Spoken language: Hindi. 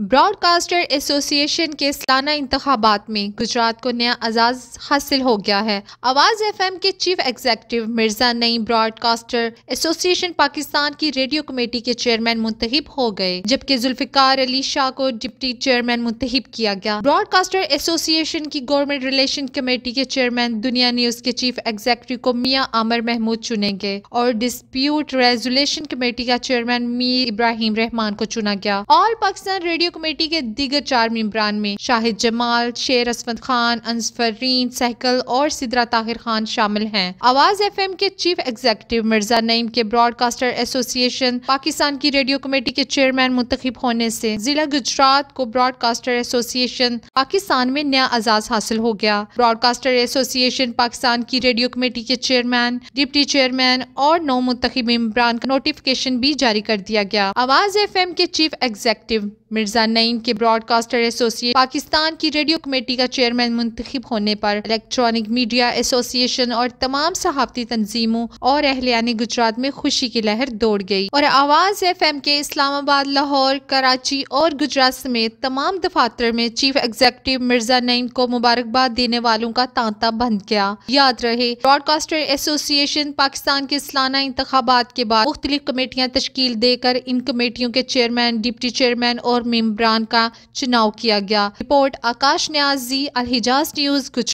ब्रॉडकास्टर एसोसिएशन के सालाना इंतबात में गुजरात को नया एजाज़ हासिल हो गया है आवाज़ एफ एम के चीफ एग्जेक्टिव मिर्जा नई ब्रॉडकास्टर एसोसिएशन पाकिस्तान की रेडियो कमेटी के चेयरमैन मुंतब हो गए जबकि जुल्फिकार अली शाह को डिप्टी चेयरमैन मुंतब किया गया ब्रॉडकास्टर एसोसिएशन की गवर्नमेंट रिलेशन कमेटी के चेयरमैन दुनिया न्यूज़ के चीफ एग्जेक्टिव को मियाँ आमर महमूद चुनेंगे और डिस्प्यूट रेजुलेशन कमेटी का चेयरमैन मी इब्राहिम रहमान को चुना गया all Pakistan radio video committee के दिग्गर चार मम्बरान में शाहिद जमाल शेर असमत खान अंसफरीन सहकल और सिदरा ताहिर खान शामिल हैं आवाज एफ एम के चीफ एग्जीक्यूटिव मिर्जा नईम के ब्रॉडकास्टर एसोसिएशन पाकिस्तान की रेडियो कमेटी के चेयरमैन मुंतखब होने से जिला गुजरात को ब्रॉडकास्टर एसोसिएशन पाकिस्तान में नया आजाद हासिल हो गया ब्रॉडकास्टर एसोसिएशन पाकिस्तान की रेडियो कमेटी के चेयरमैन डिप्टी चेयरमैन और नौ मुंतब इमरान का नोटिफिकेशन भी जारी कर दिया गया आवाज एफ एम के चीफ एग्जीक्यूटिव मिर्जा मिर्जा नईम के ब्रॉडकास्टर एसोसिएशन पाकिस्तान की रेडियो कमेटी का चेयरमैन मुंतखब होने पर इलेक्ट्रॉनिक मीडिया एसोसिएशन और तमाम सहाफती तंजीमों और अहलियान गुजरात में खुशी की लहर दौड़ गई और आवाज एफ एम के इस्लामाबाद लाहौर कराची और गुजरात समेत तमाम दफातर में चीफ एग्जीक्यूटिव मिर्जा नईम को मुबारकबाद देने वालों का तांता बंद गया याद रहे ब्रॉडकास्टर एसोसिएशन पाकिस्तान के सालाना इंतबात के बाद मुख्तलिफ कमेटियाँ तश्कील देकर इन कमेटियों के चेयरमैन डिप्टी चेयरमैन और मेम इमरान का चुनाव किया गया रिपोर्ट आकाश न्याजी अलहिजाज न्यूज़ गुजरात